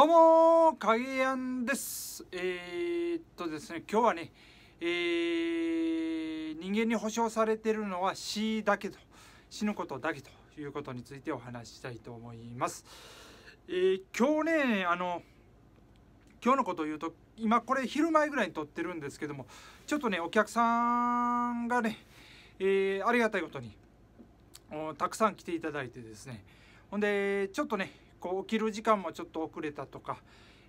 どうも影やんですえー、っとですね今日はねえー、人間に保障されてるのは死だけと死ぬことだけということについてお話ししたいと思いますえー、今日ねあの今日のことを言うと今これ昼前ぐらいに撮ってるんですけどもちょっとねお客さんがね、えー、ありがたいことにたくさん来ていただいてですねほんでちょっとねこう起きる時間もちょっと遅れたとか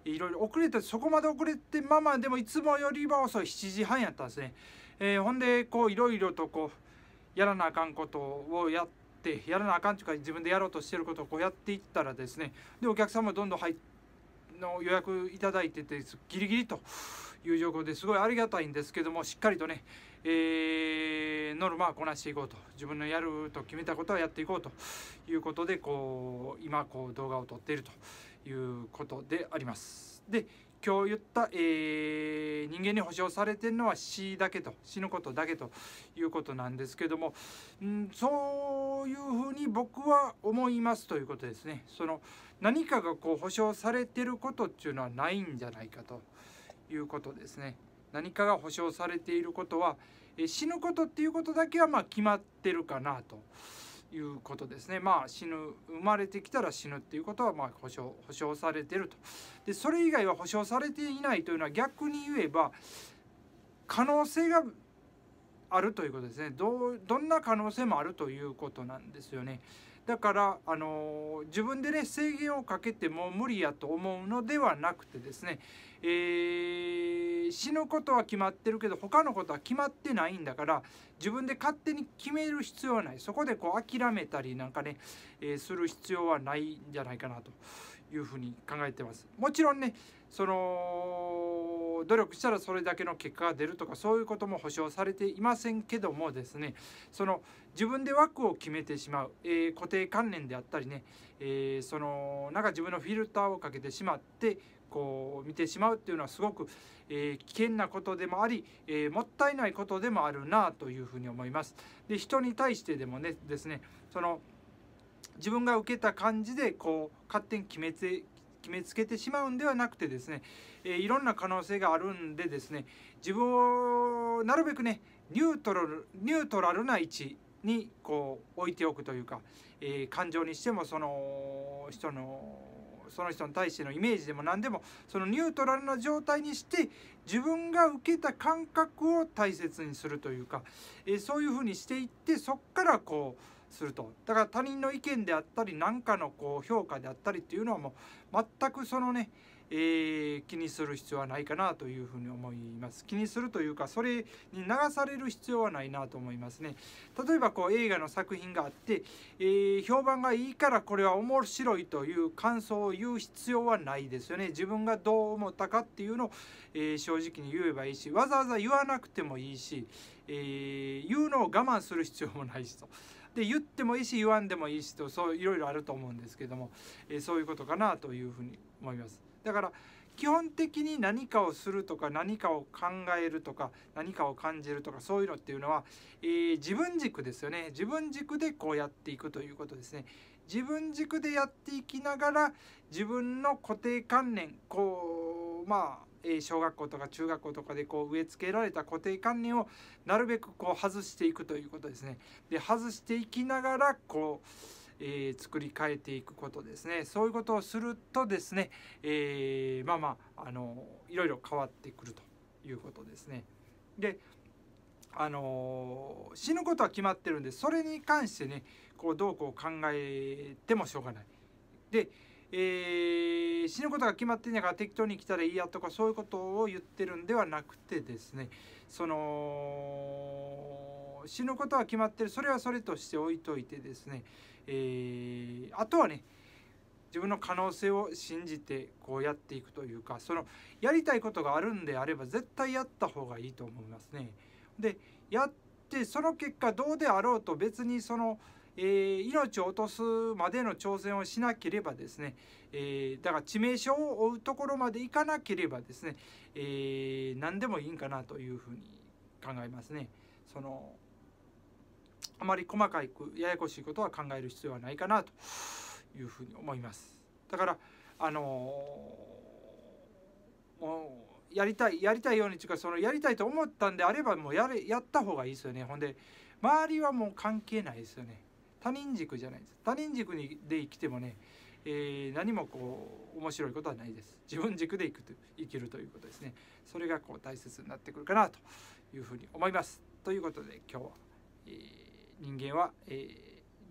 いろいろ遅れてそこまで遅れてまあまあでもいつもよりは遅い7時半やったんですね、えー、ほんでこういろいろとこうやらなあかんことをやってやらなあかんというか自分でやろうとしてることをこうやっていったらですねでお客さんもどんどん入っの予約いただいててギリギリという状況ですごいありがたいんですけどもしっかりとね、えーノルマこなしていこうと自分のやると決めたことはやっていこうということでこう今こう動画を撮っているということであります。で今日言った、えー、人間に保証されてるのは死だけと死ぬことだけということなんですけども、ん、そういうふうに僕は思いますということですねその何かがこう保証されてることっていうのはないんじゃないかということですね何かが保証されていることはえ死ぬことっていうことだけはま決まってるかなということですね。まあ死ぬ生まれてきたら死ぬっていうことはま保証保証されてると。でそれ以外は保証されていないというのは逆に言えば可能性があるということですね。どうどんな可能性もあるということなんですよね。だからあの自分でね制限をかけても無理やと思うのではなくてですね、えー、死ぬことは決まってるけど他のことは決まってないんだから自分で勝手に決める必要はないそこでこう諦めたりなんかね、えー、する必要はないんじゃないかなというふうに考えてます。もちろんねその努力したらそれだけの結果が出るとかそういうことも保証されていませんけどもですねその自分で枠を決めてしまう、えー、固定観念であったりね、えー、そのなんか自分のフィルターをかけてしまってこう見てしまうっていうのはすごく、えー、危険なことでもあり、えー、もったいないことでもあるなというふうに思います。で人に対してでもねですねその自分が受けた感じでこう勝手に決めて決めつけてしまうんではなくてですね、えー、いろんな可能性があるんでですね自分をなるべくねニュートラルニュートラルな位置にこう置いておくというか、えー、感情にしてもその人のその人に対してのイメージでも何でもそのニュートラルな状態にして自分が受けた感覚を大切にするというか、えー、そういうふうにしていってそっからこうするとだから他人の意見であったり何かのこう評価であったりっていうのはもう全くそのね、えー、気にする必要はないかなというふうに思います気にするというかそれに流される必要はないなと思いますね例えばこう映画の作品があって、えー、評判がいいからこれは面白いという感想を言う必要はないですよね自分がどう思ったかっていうのを、えー、正直に言えばいいしわざわざ言わなくてもいいし、え言うのを我慢する必要もないしと。で言ってもいいし言わんでもいいしとそういろいろあると思うんですけども、えー、そういうことかなというふうに思います。だから基本的に何かをするとか何かを考えるとか何かを感じるとかそういうのっていうのは、えー、自分軸ですよね自分軸でこうやっていくということですね自分軸でやっていきながら自分の固定観念こうまあえ小学校とか中学校とかでこう植え付けられた固定観念をなるべくこう外していくということですね。で外していきながらこう、えー、作り変えていくことですねそういうことをするとですね、えー、まあまああのいろいろ変わってくるということですね。であの死ぬことは決まってるんでそれに関してねこうどうこう考えてもしょうがない。でえー、死ぬことが決まってんやから適当に来たらいいやとかそういうことを言ってるんではなくてですねその死ぬことは決まってるそれはそれとして置いといてですね、えー、あとはね自分の可能性を信じてこうやっていくというかそのやりたいことがあるんであれば絶対やった方がいいと思いますね。でやってその結果どうであろうと別にそのえー、命を落とすまでの挑戦をしなければですね、えー、だから致命傷を負うところまでいかなければですね、えー、何でもいいんかなというふうに考えますね。そのあまり細かくややこしいことは考える必要はないかなというふうに思います。だからあのー、やりたいやりたいようにというかそのやりたいと思ったんであればもうやれやった方がいいですよね。ほんで周りはもう関係ないですよね。他人軸じゃないです他人軸にで生きてもね、えー、何もこう面白いことはないです自分軸で生くと生きるということですねそれがこう大切になってくるかなというふうに思いますということで今日は、えー、人間は、え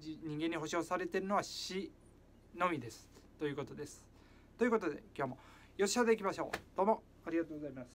ー、人間に保障されているのは死のみですということですということで今日もよっしゃでいきましょうどうもありがとうございます